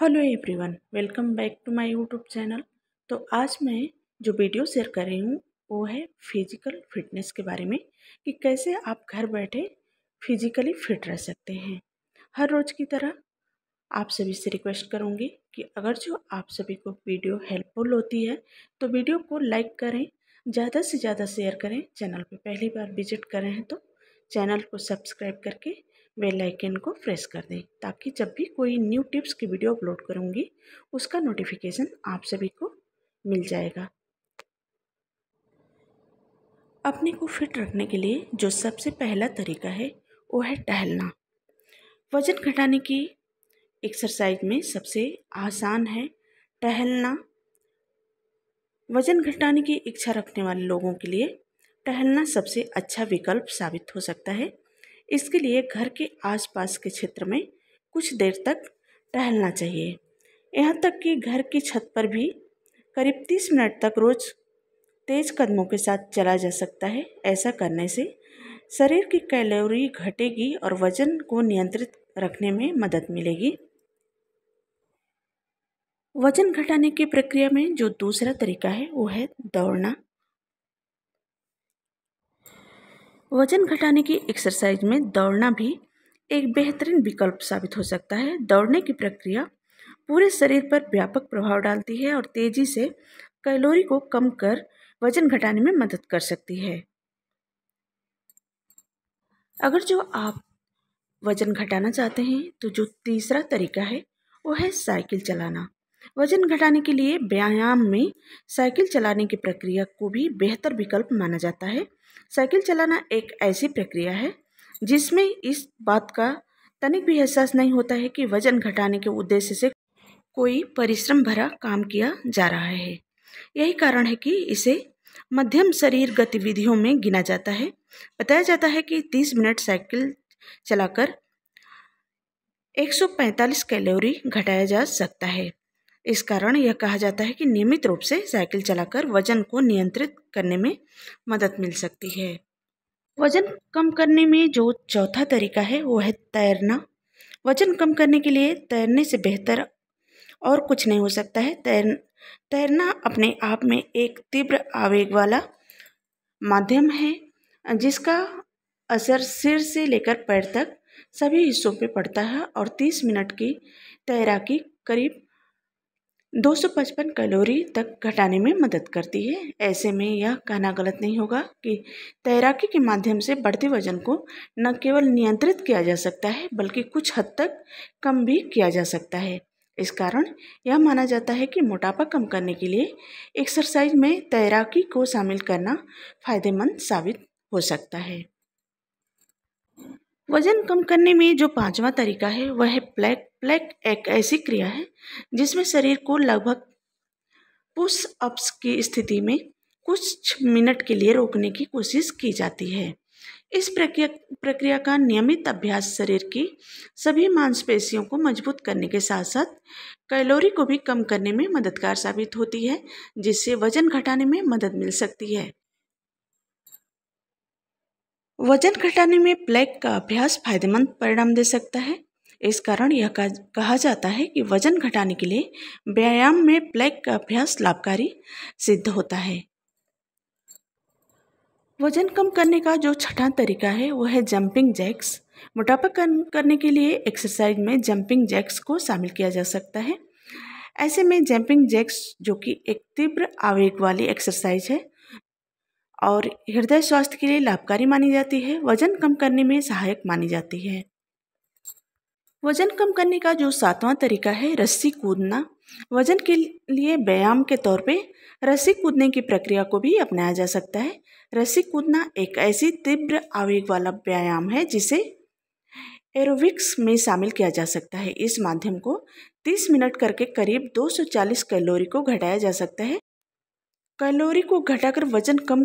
hello everyone welcome back to my YouTube channel तो आज मैं जो वीडियो शेयर कर रही हूँ वो है फिजिकल फिटनेस के बारे में कि कैसे आप घर बैठे फिजिकली फिट रह सकते हैं हर रोज़ की तरह आप सभी से रिक्वेस्ट करूँगी कि अगर जो आप सभी को वीडियो हेल्पफुल होती है तो वीडियो को लाइक करें ज़्यादा से ज़्यादा शेयर करें चैनल पर पहली बार विजिट करें तो चैनल को सब्सक्राइब करके बेल आइकन को प्रेस कर दें ताकि जब भी कोई न्यू टिप्स की वीडियो अपलोड करूँगी उसका नोटिफिकेशन आप सभी को मिल जाएगा अपने को फिट रखने के लिए जो सबसे पहला तरीका है वो है टहलना वज़न घटाने की एक्सरसाइज में सबसे आसान है टहलना वज़न घटाने की इच्छा रखने वाले लोगों के लिए टहलना सबसे अच्छा विकल्प साबित हो सकता है इसके लिए घर के आसपास के क्षेत्र में कुछ देर तक टहलना चाहिए यहाँ तक कि घर की छत पर भी करीब तीस मिनट तक रोज़ तेज़ कदमों के साथ चला जा सकता है ऐसा करने से शरीर की कैलोरी घटेगी और वज़न को नियंत्रित रखने में मदद मिलेगी वज़न घटाने की प्रक्रिया में जो दूसरा तरीका है वो है दौड़ना वजन घटाने की एक्सरसाइज में दौड़ना भी एक बेहतरीन विकल्प साबित हो सकता है दौड़ने की प्रक्रिया पूरे शरीर पर व्यापक प्रभाव डालती है और तेजी से कैलोरी को कम कर वजन घटाने में मदद कर सकती है अगर जो आप वजन घटाना चाहते हैं तो जो तीसरा तरीका है वो है साइकिल चलाना वजन घटाने के लिए व्यायाम में साइकिल चलाने की प्रक्रिया को भी बेहतर विकल्प माना जाता है साइकिल चलाना एक ऐसी प्रक्रिया है जिसमें इस बात का तनिक भी एहसास नहीं होता है कि वजन घटाने के उद्देश्य से कोई परिश्रम भरा काम किया जा रहा है यही कारण है कि इसे मध्यम शरीर गतिविधियों में गिना जाता है बताया जाता है कि 30 मिनट साइकिल चलाकर 145 कैलोरी घटाया जा सकता है इस कारण यह कहा जाता है कि नियमित रूप से साइकिल चलाकर वजन को नियंत्रित करने में मदद मिल सकती है वजन कम करने में जो चौथा तरीका है वो है तैरना वजन कम करने के लिए तैरने से बेहतर और कुछ नहीं हो सकता है तैर तैरना अपने आप में एक तीव्र आवेग वाला माध्यम है जिसका असर सिर से लेकर पैर तक सभी हिस्सों पर पड़ता है और 30 मिनट की तैराकी करीब 255 कैलोरी तक घटाने में मदद करती है ऐसे में यह कहना गलत नहीं होगा कि तैराकी के माध्यम से बढ़ते वजन को न केवल नियंत्रित किया जा सकता है बल्कि कुछ हद तक कम भी किया जा सकता है इस कारण यह माना जाता है कि मोटापा कम करने के लिए एक्सरसाइज में तैराकी को शामिल करना फ़ायदेमंद साबित हो सकता है वजन कम करने में जो पांचवा तरीका है वह है प्लैक प्लैक एक ऐसी क्रिया है जिसमें शरीर को लगभग पुश अप्स की स्थिति में कुछ मिनट के लिए रोकने की कोशिश की जाती है इस प्रक्रिया प्रक्रिया का नियमित अभ्यास शरीर की सभी मांसपेशियों को मजबूत करने के साथ साथ कैलोरी को भी कम करने में मददगार साबित होती है जिससे वजन घटाने में मदद मिल सकती है वजन घटाने में प्लैग का अभ्यास फायदेमंद परिणाम दे सकता है इस कारण यह कहा जाता है कि वजन घटाने के लिए व्यायाम में प्लेग का अभ्यास लाभकारी सिद्ध होता है वजन कम करने का जो छठा तरीका है वह है जंपिंग जैक्स मोटापा कम करने के लिए एक्सरसाइज में जंपिंग जैक्स को शामिल किया जा सकता है ऐसे में जंपिंग जैक्स जो कि एक तीव्र आवेग वाली एक्सरसाइज है और हृदय स्वास्थ्य के लिए लाभकारी मानी जाती है वजन कम करने में सहायक मानी जाती है वजन कम करने का जो सातवां तरीका है रस्सी कूदना वजन के लिए व्यायाम के तौर पे रस्सी कूदने की प्रक्रिया को भी अपनाया जा सकता है रस्सी कूदना एक ऐसी तीव्र आवेग वाला व्यायाम है जिसे एरोविक्स में शामिल किया जा सकता है इस माध्यम को 30 मिनट करके करीब 240 कैलोरी को घटाया जा सकता है कैलोरी को घटाकर वजन कम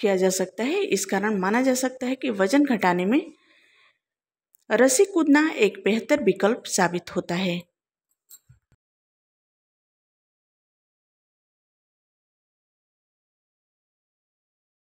किया जा सकता है इस कारण माना जा सकता है कि वजन घटाने में रस्सी कूदना एक बेहतर विकल्प साबित होता है